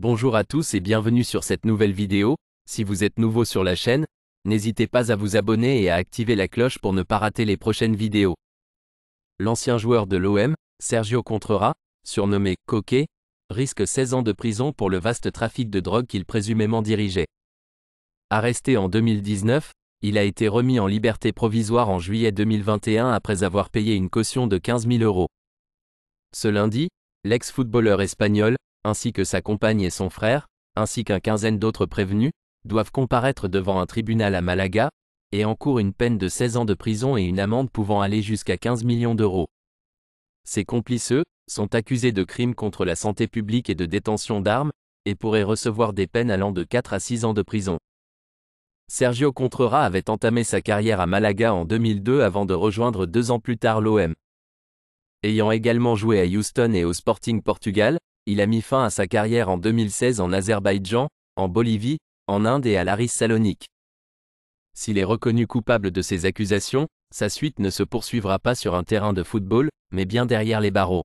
Bonjour à tous et bienvenue sur cette nouvelle vidéo, si vous êtes nouveau sur la chaîne, n'hésitez pas à vous abonner et à activer la cloche pour ne pas rater les prochaines vidéos. L'ancien joueur de l'OM, Sergio Contrera, surnommé « Coquet », risque 16 ans de prison pour le vaste trafic de drogue qu'il présumément dirigeait. Arresté en 2019, il a été remis en liberté provisoire en juillet 2021 après avoir payé une caution de 15 000 euros. Ce lundi, l'ex-footballeur espagnol, ainsi que sa compagne et son frère, ainsi qu'un quinzaine d'autres prévenus, doivent comparaître devant un tribunal à Malaga, et encourent une peine de 16 ans de prison et une amende pouvant aller jusqu'à 15 millions d'euros. Ses complices, eux, sont accusés de crimes contre la santé publique et de détention d'armes, et pourraient recevoir des peines allant de 4 à 6 ans de prison. Sergio Contreras avait entamé sa carrière à Malaga en 2002 avant de rejoindre deux ans plus tard l'OM. Ayant également joué à Houston et au Sporting Portugal, il a mis fin à sa carrière en 2016 en Azerbaïdjan, en Bolivie, en Inde et à Laris Salonique. S'il est reconnu coupable de ces accusations, sa suite ne se poursuivra pas sur un terrain de football, mais bien derrière les barreaux.